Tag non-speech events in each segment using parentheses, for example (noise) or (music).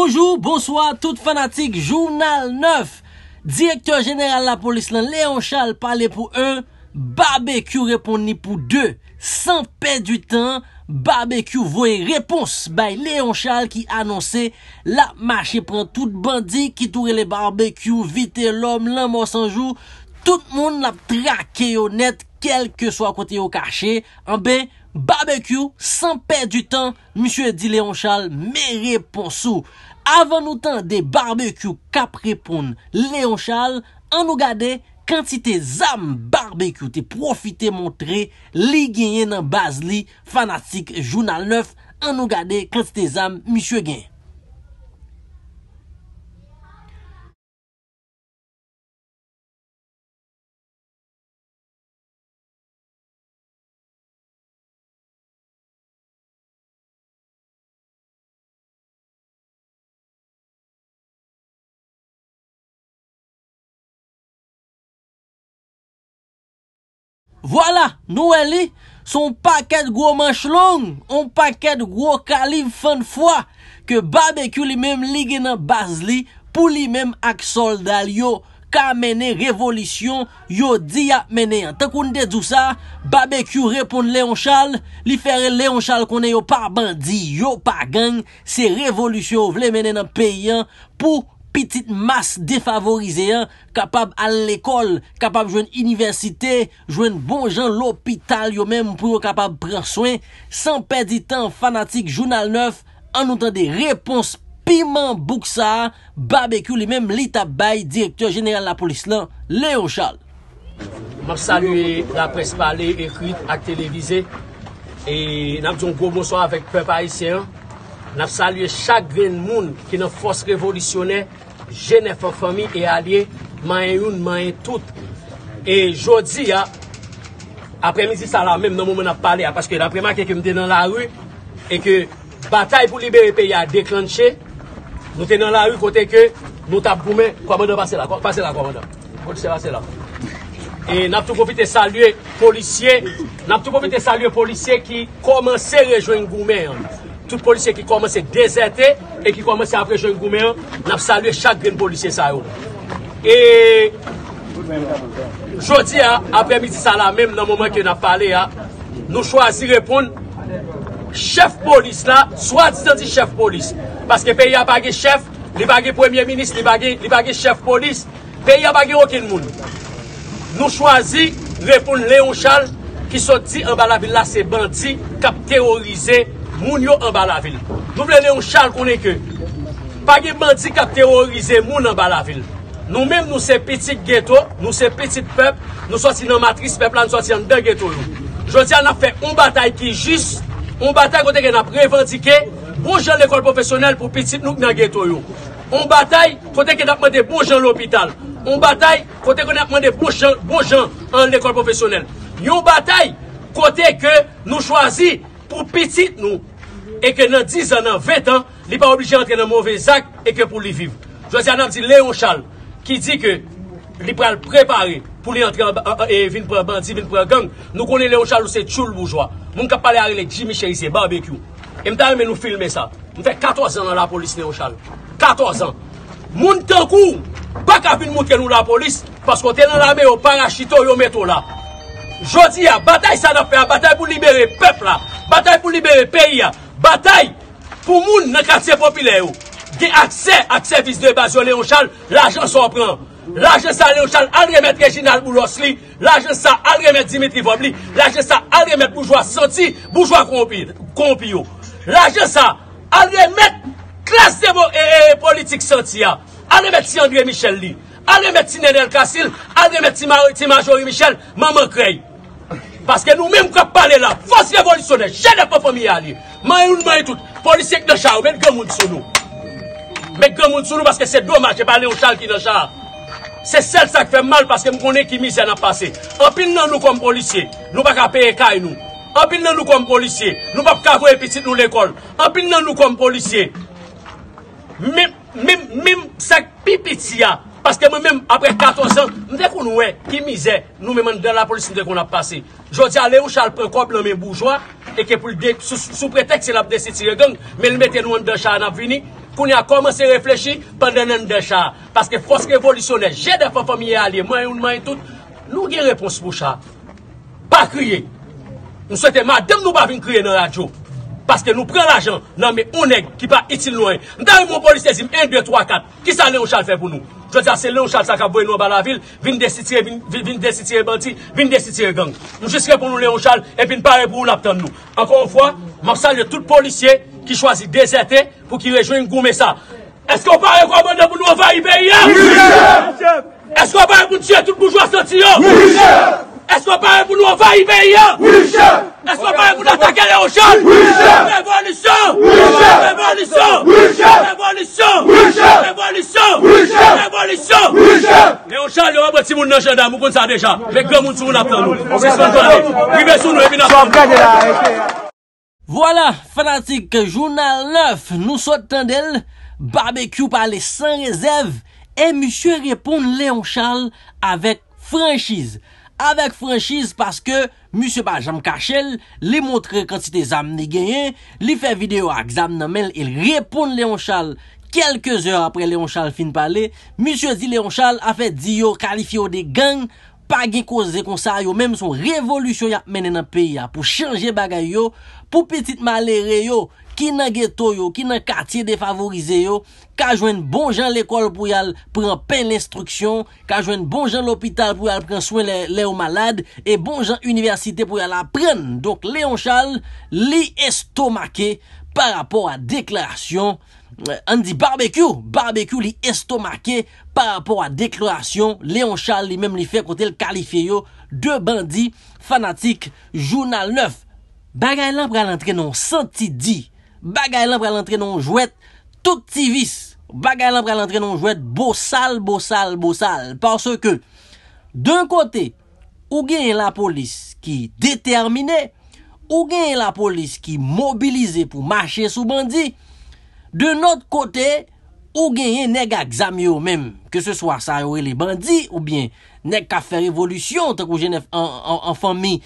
Bonjou, bonsoi, tout fanatik, jounal 9 Direktyor jeneral la polis lan, Leon Charles, pale pou 1 Barbekyou repon ni pou 2 San pe du tan, barbekyou voye repons Bay Leon Charles ki anonsi La mache pran tout bandi ki toure le barbekyou Vite l'om, lan mò sanjou Tout moun la trake yo net Kelke so akote yo kache Anbe, barbekyou, san pe du tan Mishou e di Leon Charles, me reponsou Avan nou tan de barbekyou kap repon leon chal, an nou gade, kansi te zam barbekyou, te profite montre li genyen nan baz li, fanastik jounal 9, an nou gade, kansi te zam, mi chwe gen. Voilà, nouè e li, son pakèd gwo manch long, on pakèd gwo kaliv fèn fwa, ke barbecue li mèm ligè nan baz li, pou li mèm ak soldal yo, ka mènen revolutyon, yo diya mènen an. Takoun de dousa, barbecue repoun Leon Charles, li fère Leon Charles konè yo par bandi, yo par gang, se revolutyon ou vle mènen an peyan, pou koumènen. Petit mas defavorize an, kapab al l'ekol, kapab jwen universite, jwen bon jan l'opital yo menm pou yo kapab pren swen. San pedi tan fanatik Jounal 9, an nou tan de repons piman bouk sa, babekou li menm li tabay direktor jeneral la polis lan, Léo Charles. Mab salye la pres pale ekwit ak televize, e nam zon gwo mouswa avèk pep a ese an, mab salye chak gren moun ki nan fos revolisyoney, Genè fò fòmi e alè, manè youn, manè tout. E jò di ya, apre mizi sa la mèm, nan mou mè nap pale ya, paske napreman keke mdè nan la rù, e ke batay pou libere pe ya deklanchè, nou tè nan la rù kote ke nou tap Goumen, kwa mè nan pase la, kwa mè nan pase la, kwa mè nan, kwa mè nan. E nap tou kofite salye policye, nap tou kofite salye policye ki komanse rejwen Goumen yon. tout polisye ki komanse dezete e ki komanse apre jen goume an nap salwe chak gen polisye sa yo. E jodi apre midi sa la mem nan mouman ke nap pale nou chwazi repoun chef polis la swa ditan di chef polis paske pe ya bagi chef, li bagi premier minis, li bagi chef polis pe ya bagi okin moun. Nou chwazi repoun Leon Charles ki so di an bala vilase banti kap terorize Moun yo an bala vil. Nou vle ne yon chal konen ke. Pag yon bandi kap teorize moun an bala vil. Nou men nou se pitit ghetto, nou se pitit pep, nou sot si nan matris pep la, nou sot si an den ghetto yo. Jotia an ap fe un batay ki jis, un batay kote ke an ap revantike, bouj an l'ekol profesyonel pou pitit nou knen ghetto yo. Un batay kote ke nap mwede bouj an l'opital. Un batay kote ke nap mwede bouj bon an l'ekol profesyonel. Yon batay kote ke nou chwazi pou pitit nou. Eke nan 10 an nan 20 an, li pa oblije entre nan mouvez ak eke pou li viv. Jodi an nan di Leon Chal, ki di ke li pre al prepare pou li entre en bandi, vin pre gang. Nou konen Leon Chal ou se tchoul boujwa. Moun kap pale a rene Jimmy Cherise, barbekyou. E mta yeme nou filme sa. Mwen fè 4 an nan la polis Leon Chal. 4 an. Moun tenkou, bak avin moutre nou la polis, pasko tenan la me yo parashito yo meto la. Jodi ya, batay sa da fè, batay pou libere pep la. Batay pou libere pey ya. Batay pou moun nan katye popile yo. Ge aksè, aksè vis de bazyo Leonchal, l'ajan son pran. L'ajan sa Leonchal al remèd Reginald Ourosli, l'ajan sa al remèd Dimitri Vobli, l'ajan sa al remèd Bourgeois Senti, Bourgeois Compio. L'ajan sa al remèd klas de mo e politik Senti ya. Al remèd ti Andre Michel li, al remèd ti Nenel Kassil, al remèd ti Major Michel, maman krey. Paske nou mèm kwa pale la, fos le volisyonè, jè le fò fò miyali. Mayoun may tout, polisyèk nè xa ou, mèk gèmoun sou nou. Mèk gèmoun sou nou paske se domaj e pale ou chal ki nè xa. Se sel sa kwe mal paske mwenè ki mi se na pase. A pin nan nou kom polisyè, nou pa ka peye kaj nou. A pin nan nou kom polisyè, nou pa pa ka vwe pitit nou lekol. A pin nan nou kom polisyè. Mèm, mèm, mèm, sak pipit si ya. Paske mwen mèm apre 14 an, mwen dek ou nou wè, ki mizè, nou mèm an dek la polisi mwen dek ou nap pase. Jodi a lè ou chal pren kop lè mèm boujwa, e ke pou l dek sou pretexte lè ap de siti lè genk, mèm lèm eten ou an dek chal nap vini, pou nè a komanse reflechi panden an dek chal. Paske foske revolisyonè, e, jè de fò fò miye alè, mwen ou mwen tout, nou gen repons pou chal. Pa kriye, nou sote mèm, dem nou pa vin kriye nan radyo. Paske nou pren l'ajan nan mèm ou nèk ki pa itil nouen. Ndè mèm ou pol Jote a se leon chal sa ka vwe nou ba la vil, vin desi tire banti, vin desi tire gang. Nou jiske pou nou leon chal, epin pare pou ou lapten nou. Ankon ou fwa, manksan yo tout polisye ki chwazi desete pou ki rejwen goume sa. Eske ou pare kwa mwen de pou nou va ibe yon? Oui, chef! Eske ou pare pou tye tout boujwa sotiyon? Oui, chef! Eskwa pa e vou nou ava ibe iya? Oui, chef! Eskwa pa e vou nou atake Leon Charles? Oui, chef! Revolisyon? Oui, chef! Revolisyon? Oui, chef! Revolisyon? Oui, chef! Revolisyon? Oui, chef! Revolisyon? Oui, chef! Leon Charles yon a bote si moun nan chenda, mou kon sa deja. Bek gen moun sou moun apon nou. Si son ton ane, bibe sou nou ebi nan apon nou. Sou apre de la, eke ya. Voilà, fratik, jounal 9, nou sot tendel, barbekyou pa le san rezèv, e moussie repoun Leon Charles avek franchise. avèk franchise, paske, M. Bajam Kachel, li montre kante se te zamne genyen, li fè video ak zam namel, il repoun leon Charles, kelke zè apre leon Charles fin pale, M. di leon Charles, a fè diyo kalifyo de gen, a fè diyo kalifyo de gen, pa gen kose zekonsa yo, menm son revolusyon ya menen an pe ya, pou chanje bagay yo, pou petit malere yo, ki nan geto yo, ki nan katye defavorize yo, ka jwen bon jan l'ekol pou yal pren pen l'instruksyon, ka jwen bon jan l'opital pou yal pren souen le ou malade, e bon jan universite pou yal apren. Donk leon chal, li estomake, par apor a deklarasyon, An di barbekyou, barbekyou li estomake Par rapport a deklorasyon Leon Charles li mem li fe kote l kalifeyo De bandi fanatik Jounal 9 Bagay lan pral antre non santi di Bagay lan pral antre non jwet Toti vis Bagay lan pral antre non jwet Bosal, bosal, bosal Parce que, d'un kote Ou gen la polis ki determine Ou gen la polis ki mobilize Pou mache sou bandi De not kote, ou genyen neg a gzami yo mem, ke se swa sa yo e li bandi, ou bien, neg ka fè revolutyon, tak ou jenèf an fami,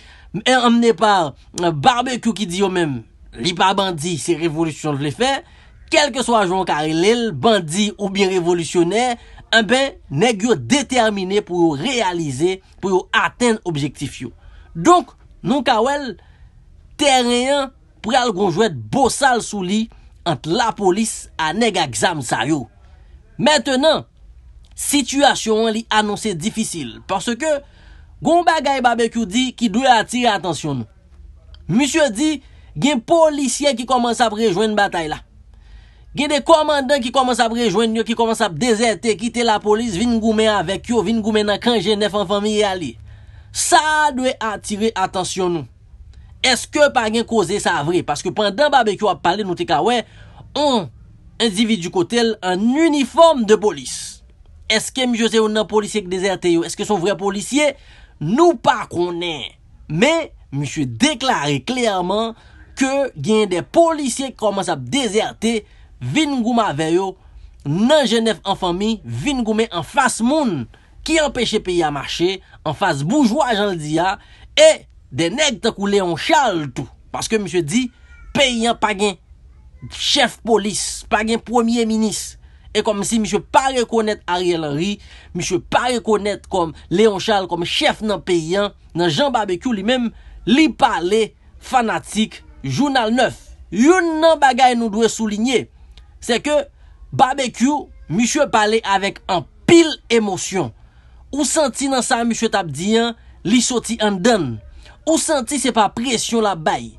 emmene par euh, barbe kyou ki di yo mem, li pa bandi, se revolutyon li fè, kelke swa joun ka e li, bandi ou bien revolutyonè, en eh ben, neg yo determine pou yo realize, pou yo aten objektif yo. Donk, nou ka wel, teryen pou yal gonjouet bo sal sou li, Ante la polis a nega gzam sa yo. Metenan, situasyon li anonsen difisil. Parce ke, gombe gaye babek yo di ki dwe atire atensyon nou. Monsieur di, gen policien ki komanse ap rejoen batay la. Gen de komandan ki komanse ap rejoen yo, ki komanse ap dezerte, kite la polis, vin goumen avèk yo, vin goumen nan kanjene fanfamye ya li. Sa dwe atire atensyon nou. Eske pa gen koze sa vre? Paske pandan babekyo ap pale nou te kawen, an individu kotel an uniform de polis. Eske mi jose ou nan polisye k deserte yo? Eske son vre polisye? Nou pa konen. Me, mi chwe deklare klerman ke gen de polisye k koman sa ap deserte vin gouma veyo nan jenef an fami, vin goume an fas moun ki empeshe peye a mache, an fas boujwa jan le diya, e... Denèk ta kou Léon Charles tou... Paske msè di... Peyan pa gen... Chef polis... Pa gen premier minis... E kom si msè pa rekonèt Ariel Henry... Msè pa rekonèt kom... Léon Charles kom chef nan Peyan... Nan Jean Barbeque li mèm... Li pale fanatik... Jounal 9... Youn nan bagay nou dwe soulinye... Se ke... Barbeque... Msè pale avèk an pil emosyon... Ou santi nan sa msè tab diyan... Li soti an den... Ou senti se pa presyon la bay,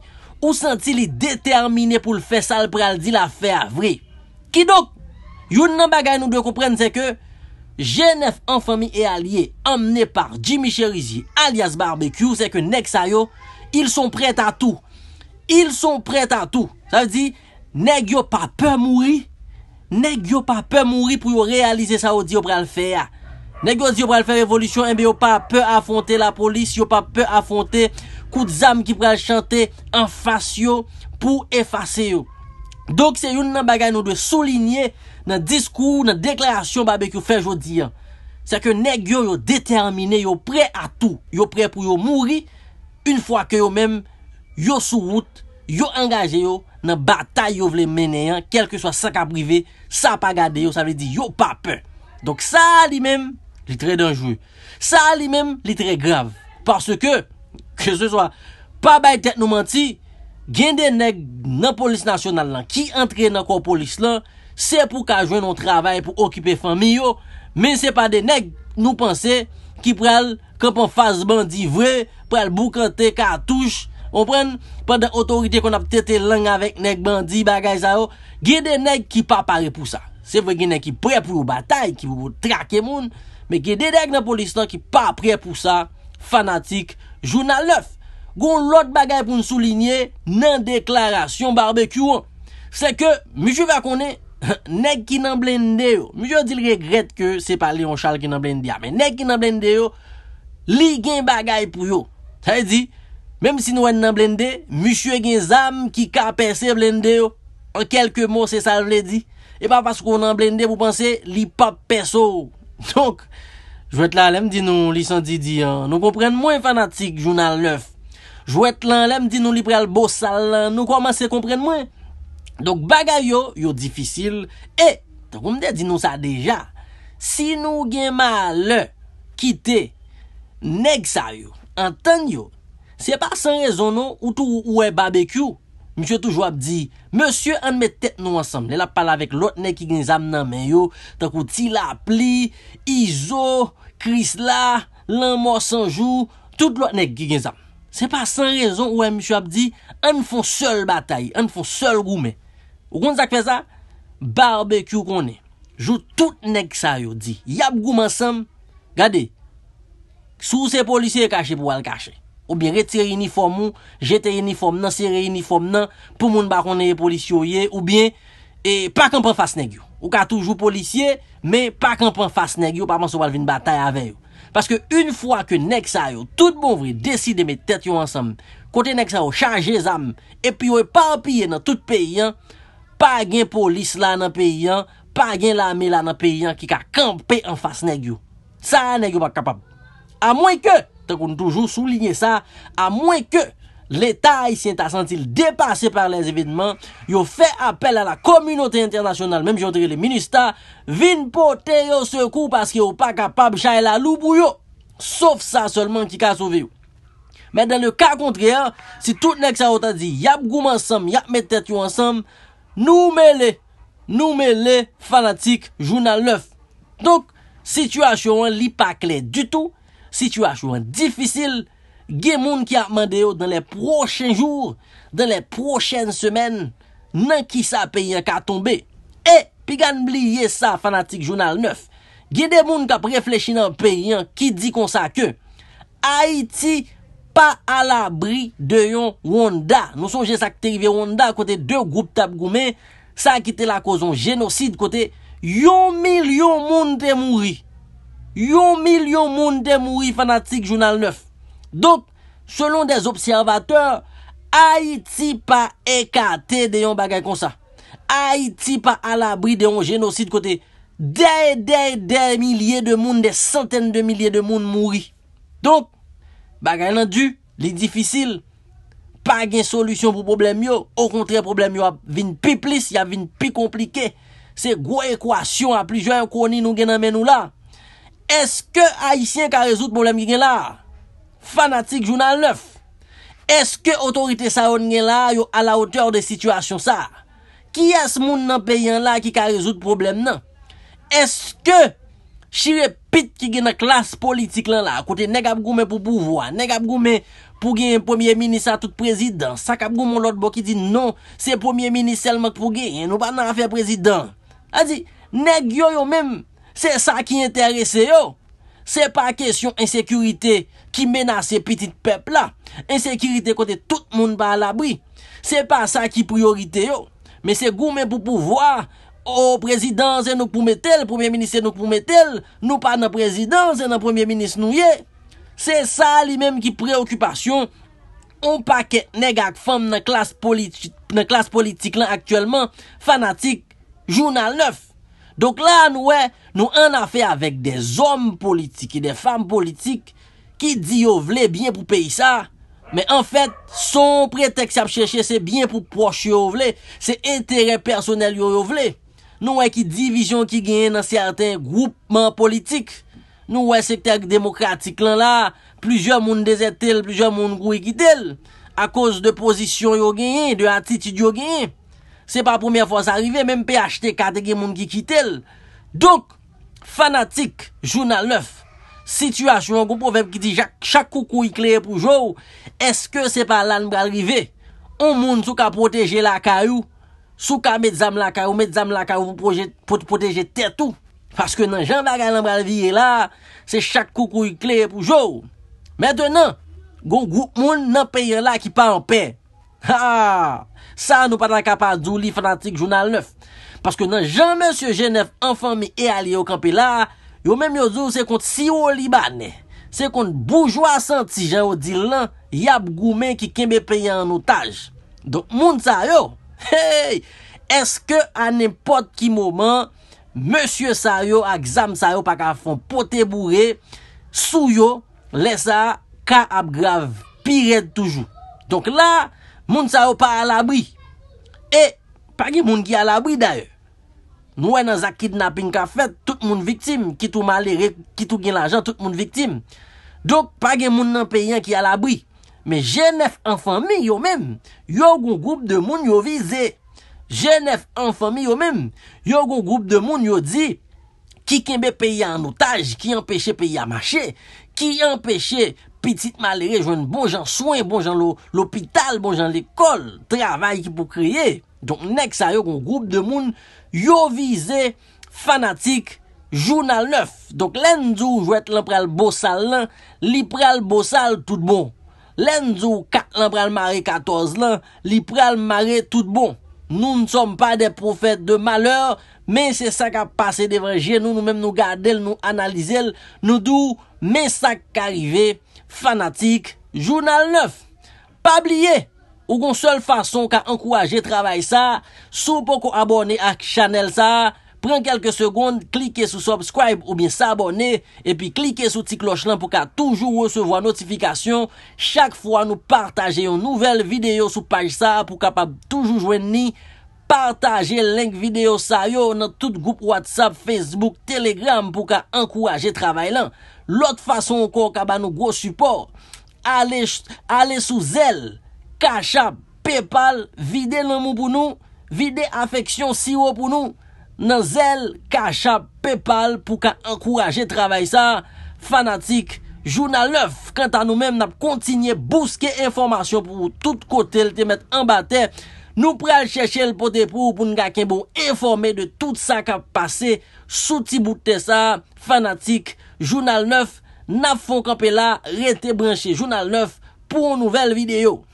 ou senti li determine pou l fè sal pral di la fè avri. Ki dok, yon nan bagay nou dwe kompren se ke, jenef an fami e alye, amene par Jimmy Cherizi alias Barbecue, se ke nek sa yo, il son prete a tou, il son prete a tou. Sa di, nek yo pa pe mouri, nek yo pa pe mouri pou yo realize sa ou di yo pral fè ya. Nè gyo di yo pral fè revolisyon, mbe eh yo pa pè a fonte la polis, yo pa pè a fonte kout zam ki pral chante an fasyo pou efase yo. Donk se yon nan bagay nou dwe solinye nan diskou, nan deklarasyon babè ki yo fè jodi an. Se ke nè gyo yo determine, yo prè a tou, yo prè pou yo mouri, un fwa ke yo mèm, yo sou wout, yo angaje yo, nan batay yo vle mène an, kelke swa sa ka brive, sa pa gade yo, sa vle di yo pa pè. Donk sa li mèm, li tre dangjwe. Sa li mem li tre grav, parce ke ke se swa, pa bay tet nou manti, gen de neg nan polis nasyonal lan, ki entre nan ko polis lan, se pou ka jwen nou travay pou okipe fami yo, men se pa de neg nou pense ki prel, kapon fase bandi vre, prel boukante, ka touche, on pren, pa de otorite kon ap tete lang avek neg bandi, bagay sa yo, gen de neg ki pa pare pou sa. Se pou gen neki pre pou batay, ki pou trake moun, Mè gen dedèk nan polistan ki pa prè pou sa, fanatik, jounan lèf. Gon lòt bagay pou n'soulinye nan deklarasyon barbekyou an. Se ke, mè jè va konè, (laughs) nèk ki nan blendè yo. Mè jè di l'regret ke se pa Léon Charles ki nan blendè ya. Mè nèk ki nan blendè yo, li gen bagay pou yo. Se di, mèm si nou en nan blendè, mè jè gen zam ki ka pesè blendè yo. An kelke mò se sa lè di. E pa pas kon nan blendè, pou panse, li pa pesè yo. (laughs) Donk, jwet lan lem di nou li san didi an, nou komprenn mwen fanatik jounan lef, jwet lan lem di nou li pre al bos salan, nou koman se komprenn mwen. Donk bagay yo, yo difisil, e, tan koumde di nou sa deja, si nou genman le, kite, neg sa yo, an ten yo, se pa san rezonon, ou tou ou e babekyo. Monsye toujou ap di, monsye an mè tèt nou ansam, lè la pala vek lòt nèk ki genzam nan men yo, tan kou ti la pli, izo, kris la, lan mò sanjou, tout lòt nèk ki genzam. Se pa san rezon wè monsye ap di, an fòn sòl batay, an fòn sòl goumè. O konzak feza, barbekyou konè, jout tout nèk sa yo di, yap goum ansam, gade, sou se polisye kache pou wèl kache. Ou bien retire uniform ou Jete uniform nan, sere uniform nan Pou moun bako neye polisio ye Ou bien, e pa kampan fas negyo Ou ka toujou polisye Me pa kampan fas negyo Pa man soubal vin batay aveyo Paske un fwa ke nek sa yo Tout bonvri deside me tet yo ansam Kote nek sa yo, chanje zam E pi yo e pa apiye nan tout peyan Pa gen polis la nan peyan Pa gen lame la nan peyan Ki ka kampe an fas negyo Sa negyo bak kapab A mwen ke Te kon toujou souligne sa A mwen ke l'Etat y si enta sentil Depase par les evidements Yo fe apel a la komunote internasyonal Mem jontere le ministar Vin pote yo se kou Paske yo pa kapab chaye la loubou yo Sof sa solman ki ka sove yo Men den le ka kontreya Si tout nek sa o ta di Yap goum ansam, yap metet yo ansam Noumele Fanatik jounan lef Donk situasyon li pa kle du tou Situasyon an difisil, ge moun ki ap mande yo dan le prochen jour, dan le prochen semen, nan ki sa peyen ka tombe. E, pi gan bli ye sa fanatik jounal 9, ge de moun ka prefleshi nan peyen ki di konsa ke, Haiti pa al abri de yon Rwanda. Nou sonje sa ki te rive Rwanda kote 2 goup tab goume, sa ki te la kozon genoside kote yon milyon moun te mouri. Yon milyon moun de mouri fanatik jounal 9. Donk, selon des observateurs, Haiti pa ekate deyon bagay kon sa. Haiti pa alabri deyon genosite kote. Dey, dey, dey, milye de moun dey, santen de milye de moun mouri. Donk, bagay lan du, li difisil, pa gen solusyon pou problem yo, o kontre problem yo a vin pi plis, ya vin pi komplike. Se go ekwasyon a plijoy an koni nou gen amen nou la. Eske Haitien ka rezout problem gen la? Fanatik jounal neuf. Eske otorite sa yon gen la yo a la oteur de situasyon sa? Ki es moun nan peyen la ki ka rezout problem nan? Eske chire pit ki gen a klas politik lan la? A kote nek ap goumen pou pouvoa? Nek ap goumen pou gen yon premier minister tout prezident? Sak ap goumen lout bok ki di non? Se premier minister lout pou gen yon ou pa nan a fe prezident? A di, nek yon yo menm? Se sa ki interese yo, se pa kesyon ensekurite ki mena se pitit pep la, ensekurite kote tout moun ba alabri, se pa sa ki priorite yo, me se goumen pou pouvoa, o prezident ze nou pou metel, premier ministre ze nou pou metel, nou pa nan prezident, ze nan premier ministre nou ye, se sa li menm ki preokupasyon, ou pa ke negak fom nan klas politik lan aktuellement, fanatik, jounal 9. Donk la nou wè, nou an a fè avèk de zom politik e de fam politik ki di yo vle bien pou peyi sa. Men en fèt, son pretex ap chèche se bien pou poche yo vle, se enterè personel yo vle. Nou wè ki divijon ki gen nan certain groupman politik. Nou wè sektèk demokratik lan la, plujè moun dezetil, plujè moun gwe gidil. A kòz de pozisyon yo gen, de atitid yo gen. Se pa premier fwa sa rive, menm pe achte kate gen moun ki kite l. Donk, fanatik, jounal 9, sityasyon, goun pou vep ki di chak koukou yi kleye pou jow, eske se pa lan bral rive, on moun sou ka proteje lakayou, sou ka medzam lakayou, medzam lakayou pou proteje tetou, paske nan jan bagan lan bral viye la, se chak koukou yi kleye pou jow. Mètenan, goun goun moun nan peye la ki pa an pey, Ha! Sa nou pa nan kapadou li fanatik jounal 9. Paske nan jan men sio jenef anfan mi e a li yo kampe la, yo men myo zou se kont siyo li ba ne. Se kont boujwa santi jan ou di lan, yap goumen ki keme peye an otaj. Donk moun sa yo, hey! Eske an nempot ki mouman, monsye sa yo ak zam sa yo pak a fon pote bourre, sou yo lesa ka ap grav piret toujou. Donk la, Moun sa ou pa alabri. E, pagi moun ki alabri daye. Nou e nan zak kidnapin ka fet, tout moun viktim. Ki tou malere, ki tou gen lajan, tout moun viktim. Dok, pagi moun nan peyen ki alabri. Men jenef an fami yo men, yo goun goup de moun yo vize. Jenef an fami yo men, yo goun goup de moun yo di, ki kembe peyen an otaj, ki empeche peyen amache, ki empeche... Petit malere, jwen bon jan soin, bon jan l'opital, bon jan l'ekol, travay ki pou kriye. Donk nek sa yo kon groub de moun, yo vize fanatik jounal 9. Donk len dzo ou jwet l'ampral bossal lan, lipral bossal tout bon. Len dzo ou kat l'ampral mare 14 lan, lipral mare tout bon. Nou n'som pa de profet de maler, men se sa ka pase devreje, nou nou men nou gade l, nou analize l, nou dou mesak karive. FANATIQUE JOURNAL 9 PABLIYE OU GON SEL FASON KA ENKOUAJE TRAVAIL SA SOU PO KO ABONE AK CHANEL SA PREN KELKE SEGONDE KLIKE SO SOBSCRIBE OU BIE SA ABONE E PI KLIKE SO TI KLOSH LAN PO KA TOUJOU RECEVO A NOTIFIKASYON CHAK FOA NO PARTAJE YON NOUVEL VIDEO SO PAJ SA PO KA PAB TOUJOU JOEN NI PARTAJE LINK VIDEO SA YO NOTTOUT GOUP WHATSAPP, FACEBOOK, TELEGRAM PO KA ENKOUAJE TRAVAIL LAN Lot fason kon ka ba nou gwo suport. Ale sou zel, kasha, pepal, vide nan moun pou nou. Vide afeksyon siwo pou nou. Nan zel, kasha, pepal pou ka enkouraje trabay sa. Fanatik. Jou nan lef. Kantan nou menm nap kontinye bouske informasyon pou pou tout kote. El te met embate. Nou pre al cheshe el potepou pou nou kakem pou bon informe de tout sa ka pase. Souti bout te sa. Fanatik. Jounal 9, na fon kapela, rete branshe. Jounal 9, pou nouvel video.